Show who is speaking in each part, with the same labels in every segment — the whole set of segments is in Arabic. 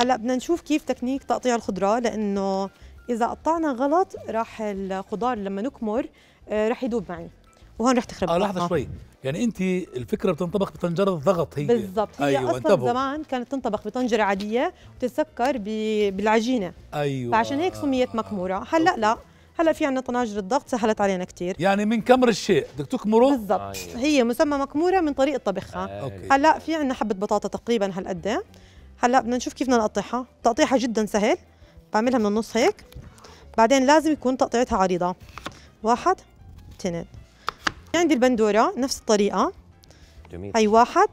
Speaker 1: هلا بدنا نشوف كيف تكنيك تقطيع الخضره لانه اذا قطعنا غلط راح الخضار لما نكمر آه، راح يدوب معي وهون راح تخرب اه لحظه شوي يعني انت الفكره بتنطبخ بطنجره ضغط هي بالضبط هي أيوة اصلا انتبه. زمان كانت تنطبخ بطنجره عاديه وتتسكر بالعجينه ايوه فعشان هيك سميت مكموره هلا لا هلا في عندنا طناجر الضغط سهلت علينا كثير يعني من كمر الشيء بدك تكمره بالضبط آه أيوة. هي مسمى مكموره من طريقه طبخها آه هلا في عندنا حبه بطاطا تقريبا هالقد هلا بدنا نشوف كيف بدنا نقطعها تقطيعها جدا سهل بعملها من النص هيك بعدين لازم يكون تقطيعتها عريضه واحد اثنين عندي البندوره نفس الطريقه جميل هي واحد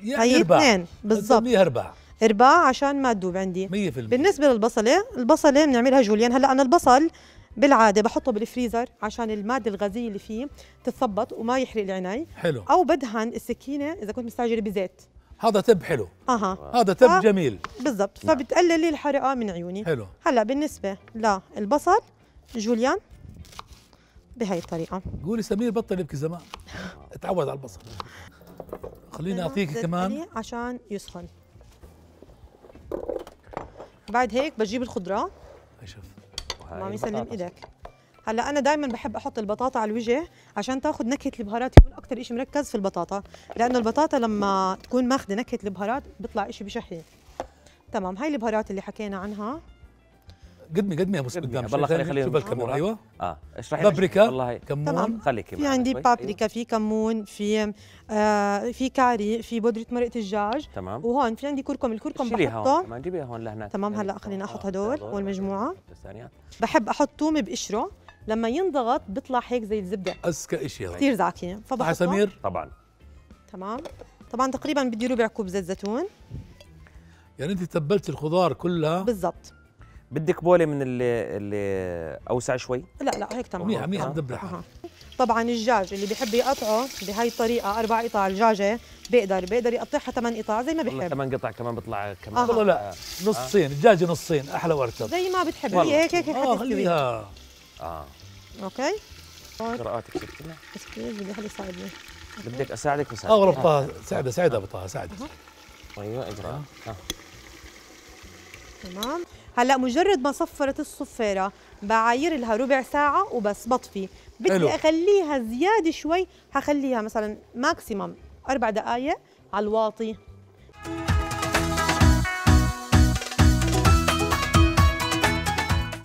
Speaker 1: هي يعني اثنين بالضبط ارباع ارباع عشان ما تدوب عندي 100% بالنسبه للبصله البصله بنعملها جوليان هلا انا البصل بالعاده بحطه بالفريزر عشان الماده الغازيه اللي فيه تتثبط وما يحرق العناي حلو او بدهن السكينه اذا كنت مستعجله بزيت هذا تب حلو اها هذا تب ف... جميل بالضبط نعم. فبتقلل لي الحرقه من عيوني حلو هلا بالنسبه للبصل جوليان بهي الطريقه قولي سمير بطل يبكي زمان اتعود على البصل خليني اعطيك كمان عشان يسخن بعد هيك بجيب الخضره شوف ما يسلم ايدك هلا انا دائما بحب احط البطاطا على الوجه عشان تاخذ نكهه البهارات يكون اكثر شيء مركز في البطاطا لانه البطاطا لما تكون ماخذه نكهه البهارات بيطلع شيء بشحي تمام هاي البهارات اللي حكينا عنها قدمي قدمي يا ابو قدام والله خلي خلي شوف الكمون ايوه اه اشرحي بابريكا والله كمون خليك في عندي بابريكا في كمون في آه في كاري في بودره مرقه الدجاج تمام وهون في عندي كركم الكركم بحطه تمام جيبيها هون لهناك تمام يعني هلا خليني احط هدول والمجموعه ثانيه بحب احط توم بقشره لما ينضغط بيطلع هيك زي الزبده اذكى شيء هاي كثير زعتي فبحطه سمير طبعا تمام طبعا تقريبا بدي ربع كوب زيت زيتون يعني انت تبلت الخضار كلها بالضبط بدك بوله من اللي, اللي اوسع شوي لا لا هيك تمام منيح منيح آه. دبلها طبعا الدجاج اللي بحب يقطعه بهي الطريقه اربع قطع دجاجه بيقدر بيقدر يقطعها ثمان قطع زي ما بحب ثمان قطع كمان بيطلع كمان والله لا آه. نصين الدجاجه نصين احلى وارتب زي ما بتحب هي هيك هيك اه خليها اه اوكي قراءاتك شفتنا كيف بدي حدا يساعدني بدك اساعدك وساعدك اغلب آه. طه ساعده ساعده ابو طه ساعده ايوه اجراء آه. آه. تمام هلا مجرد ما صفرت الصفيره بعاير لها ربع ساعه وبس بطفي بدي اخليها زياده شوي هخليها مثلا ماكسيمم اربع دقائق على الواطي